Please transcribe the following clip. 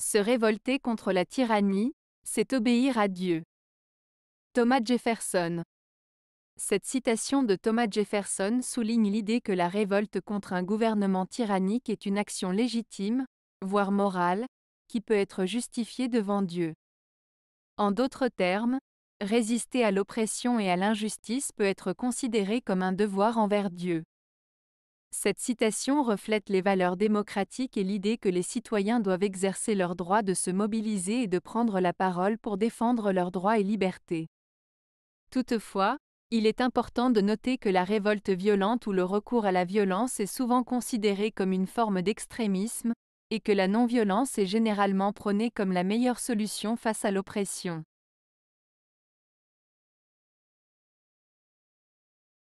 Se révolter contre la tyrannie, c'est obéir à Dieu. Thomas Jefferson Cette citation de Thomas Jefferson souligne l'idée que la révolte contre un gouvernement tyrannique est une action légitime, voire morale, qui peut être justifiée devant Dieu. En d'autres termes, résister à l'oppression et à l'injustice peut être considéré comme un devoir envers Dieu. Cette citation reflète les valeurs démocratiques et l'idée que les citoyens doivent exercer leur droit de se mobiliser et de prendre la parole pour défendre leurs droits et libertés. Toutefois, il est important de noter que la révolte violente ou le recours à la violence est souvent considéré comme une forme d'extrémisme, et que la non-violence est généralement prônée comme la meilleure solution face à l'oppression.